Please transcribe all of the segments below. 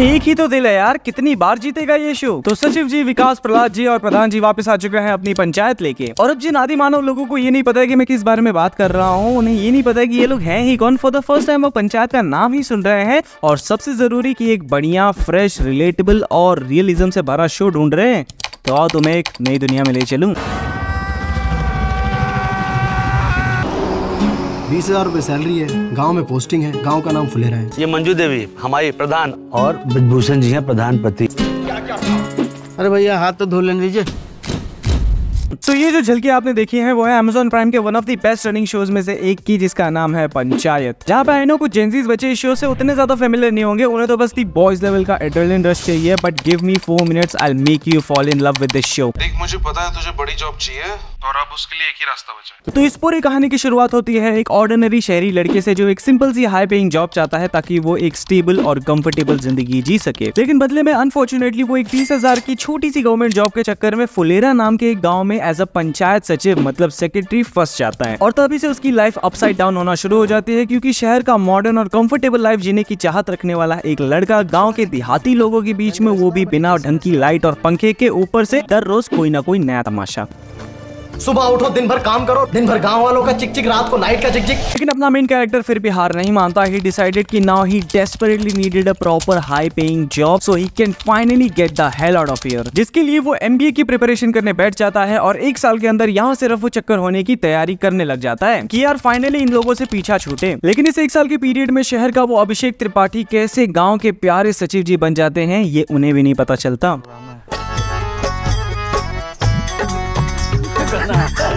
एक ही तो दिल है यार कितनी बार जीतेगा ये शो तो सचिव जी विकास प्रहलाद जी और प्रधान जी वापस आ चुके हैं अपनी पंचायत लेके और अब जिन आदि मानव लोगों को ये नहीं पता है कि मैं किस बारे में बात कर रहा हूँ उन्हें ये नहीं पता है कि ये लोग हैं ही कौन फॉर द फर्स्ट टाइम वो पंचायत का नाम ही सुन रहे हैं और सबसे जरूरी की एक बढ़िया फ्रेश रिलेटेबल और रियलिज्म से भरा शो ढूंढ रहे हैं तो आओ तुम्हें एक नई दुनिया में ले चलूँ बीस हजार रूपए सैलरी है गांव में पोस्टिंग है गांव का नाम फुलेरा है ये मंजू देवी हमारी प्रधान और ब्रजभूषण जी हैं प्रधानपति अरे भैया हाथ तो धो लेने दीजिए तो ये जो झलकी आपने देखी है वो है अमेजोन प्राइम के one of the best running shows में से एक की जिसका नाम है पंचायत जहाँ पे आई नो कुछ जेंजीज बच्चे इस शो से उतने ज्यादा फेमिलियर नहीं होंगे उन्हें तो बस दी बॉयज लेवल का एड्रेलिन रश चाहिए but give me four minute I make you fall in love with this show देख मुझे पता है तुझे बड़ी जॉब चाहिए और अब उसके लिए एक ही रास्ता बचा तो इस पूरी कहानी की शुरुआत होती है एक ऑर्डिनरी शहरी लड़के से जो एक सिंपल सी हाई पेइंग जॉब चाहता है ताकि वो एक स्टेबल और कंफर्टेबल जिंदगी जी सके लेकिन बदले में अनफॉर्चुनेटली वो एक तीस हजार की छोटी सी गवर्नमेंट जॉब के चक्कर में फुलेरा नाम के एक गाँव में में एज अ पंचायत सचिव मतलब सेक्रेटरी फंस जाता है और तभी से उसकी लाइफ अपसाइड डाउन होना शुरू हो जाती है क्योंकि शहर का मॉडर्न और कंफर्टेबल लाइफ जीने की चाहत रखने वाला एक लड़का गाँव के देहाती लोगों के बीच में वो भी बिना ढंग की लाइट और पंखे के ऊपर से दर रोज कोई ना कोई नया तमाशा सुबह उठो दिन भर काम करो दिन भर गांव वालों का चिक चिक रात को नाइट का चिक चिक लेकिन अपना मेन कैरेक्टर फिर भी हार नहीं मानता ही डिसाइडेड कि now he desperately needed a proper high paying job so he can finally get the hell out of here जिसके लिए वो एम की प्रिपरेशन करने बैठ जाता है और एक साल के अंदर यहाँ सिर्फ वो चक्कर होने की तैयारी करने लग जाता है की यार फाइनली इन लोगों से पीछा छूटे लेकिन इस एक साल के पीरियड में शहर का वो अभिषेक त्रिपाठी कैसे गाँव के प्यारे सचिव जी बन जाते हैं ये उन्हें भी नहीं पता चलता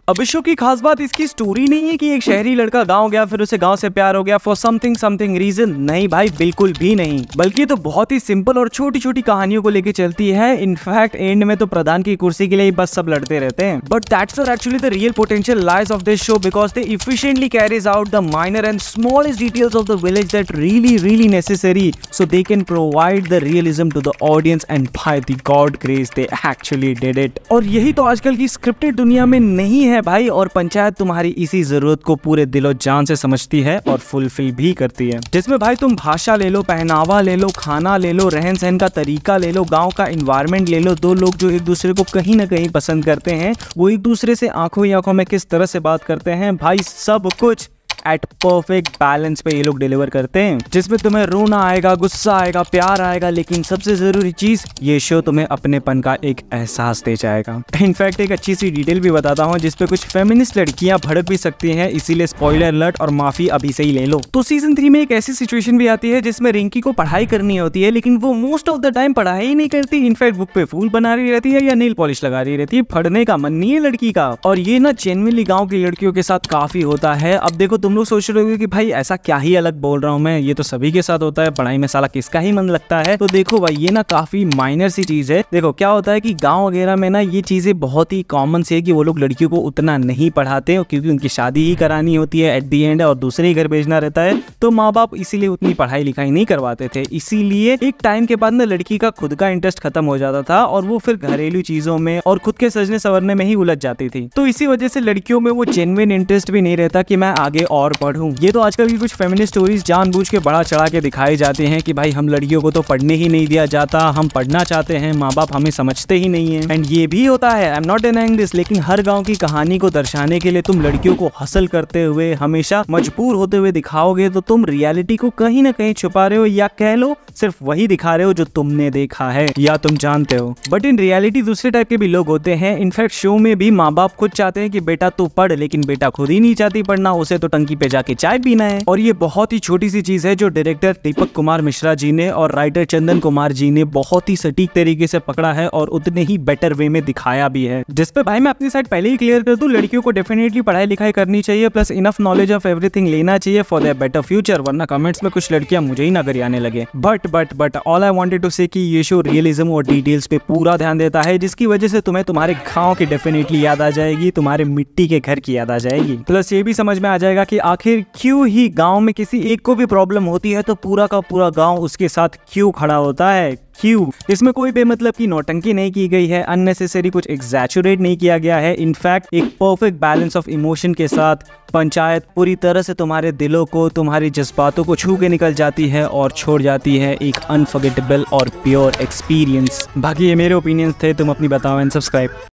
अबिशो की खास बात इसकी स्टोरी नहीं है कि एक शहरी लड़का गांव गया फिर उसे गांव से प्यार हो गया फॉर समथिंग समथिंग रीजन नहीं भाई बिल्कुल भी नहीं बल्कि तो बहुत ही सिंपल और छोटी छोटी कहानियों को लेकर चलती है इनफैक्ट एंड में तो प्रधान की कुर्सी के लिए बस सब लड़ते रहते हैं but that's actually the real potential lies of this show because they efficiently carries out the minor and smallest details of the village that really really necessary so they can provide the realism to the audience and by the God grace they actually did it और यही तो आजकल की scripted दुनिया में नहीं है है भाई और पंचायत तुम्हारी इसी जरूरत को पूरे दिलो जान से समझती है और फुलफिल भी करती है जिसमें भाई तुम भाषा ले लो पहनावा ले लो खाना ले लो रहन सहन का तरीका ले लो गाँव का इन्वायरमेंट ले लो दो लोग जो एक दूसरे को कहीं ना कहीं पसंद करते हैं वो एक दूसरे से आंखों आंखों में किस तरह से बात करते हैं भाई सब कुछ एट परफेक्ट बैलेंस पे ये लोग डिलीवर करते हैं जिसमें तुम्हें रोना आएगा गुस्सा आएगा प्यार आएगा लेकिन सबसे जरूरी चीज ये शो तुम्हें अपनेपन का एक एहसास दे जाएगा इनफैक्ट एक अच्छी सी डिटेल भी बताता हूँ जिसपे कुछ फेमिनिस्ट लड़कियां भड़क भी सकती है इसीलिए स्पॉइलर अलर्ट और माफी अभी से ही ले लो तो सीजन थ्री में एक ऐसी सिचुएशन भी आती है जिसमें रिंकी को पढ़ाई करनी होती है लेकिन वो मोस्ट ऑफ द टाइम पढ़ाई ही नहीं करती इनफैक्ट बुक पे फूल बना रही रहती है या नील पॉलिश लगा रही रहती है फड़ने का मन नहीं है लड़की का और ये ना चेनविली गाँव की लड़कियों के साथ काफी होता है अब देखो तुम लोग सोच रहे हो कि भाई ऐसा क्या ही अलग बोल रहा हूँ मैं ये तो सभी के साथ होता है पढ़ाई में साला किसका ही मन लगता है तो देखो भाई ये ना काफी माइनर सी चीज है देखो क्या होता है कि गांव वगैरह में ना ये चीजें बहुत ही कॉमन सी है कि वो लोग लड़कियों को उतना नहीं पढ़ाते क्योंकि उनकी शादी ही करानी होती है एट दी एंड और दूसरे ही घर भेजना रहता है तो माँ बाप इसीलिए उतनी पढ़ाई लिखाई नहीं करवाते थे इसीलिए एक टाइम के बाद ना लड़की का खुद का इंटरेस्ट खत्म हो जाता था और वो फिर घरेलू चीजों में और खुद के सजने संवरने में ही उलझ जाती थी तो इसी वजह से लड़कियों में वो जेनुअन इंटरेस्ट भी नहीं रहता की मैं आगे और और पढ़ू ये तो आजकल की कुछ फेमिनिस्ट स्टोरीज जानबूझ के बड़ा चढ़ा के दिखाई जाते हैं कि भाई हम लड़कियों को तो पढ़ने ही नहीं दिया जाता हम पढ़ना चाहते हैं माँ बाप हमें समझते ही नहीं है एंड ये भी होता है I am not denying this लेकिन हर गाँव की कहानी को दर्शाने के लिए तुम लड़कियों को हसल करते हुए हमेशा मजबूर होते हुए दिखाओगे तो तुम रियलिटी को कहीं ना कहीं छुपा रहे हो या कह लो सिर्फ वही दिखा रहे हो जो तुमने देखा है या तुम जानते हो बट इन रियलिटी दूसरे टाइप के भी लोग होते हैं इनफैक्ट शो में भी माँ बाप खुद चाहते हैं कि बेटा तू पढ़ लेकिन बेटा खुद ही नहीं चाहती पढ़ना उसे तो टंकी टंकी पे जाके चाय पीना है और ये बहुत ही छोटी सी चीज है जो डायरेक्टर दीपक कुमार मिश्रा जी ने और राइटर चंदन कुमार जी ने बहुत ही सटीक तरीके से पकड़ा है और उतने ही बेटर वे में दिखाया भी है जिसपे भाई मैं अपनी साइड पहले ही क्लियर कर दू लड़कियों को डेफिनेटली पढ़ाई लिखाई करनी चाहिए plus enough knowledge of everything लेना चाहिए फॉर द बेटर फ्यूचर वरना कमेंट्स में कुछ लड़कियां मुझे ही नगर आने लगे but but but all I wanted to say ये शो रियलिज्म और डिटेल्स पे पूरा ध्यान देता है जिसकी वजह से तुम्हें तुम्हारे गाँव की डेफिनेटली याद आ जाएगी तुम्हारे मिट्टी के घर की याद आ जाएगी प्लस ये भी समझ में आ जाएगा कि आखिर क्यों ही गांव में किसी एक को भी प्रॉब्लम होती है तो पूरा का पूरा गांव उसके साथ क्यों खड़ा होता है क्यों इसमें कोई बेमतलब की नौटंकी नहीं की गई है अननेसेसरी कुछ एग्जैचुरेट नहीं किया गया है इनफैक्ट एक परफेक्ट बैलेंस ऑफ इमोशन के साथ पंचायत पूरी तरह से तुम्हारे दिलों को तुम्हारे जज्बातों को छू के निकल जाती है और छोड़ जाती है एक अनफर्गेटेबल और प्योर एक्सपीरियंस बाकी ये मेरे ओपिनियंस थे तुम अपनी बताओ एंड सब्सक्राइब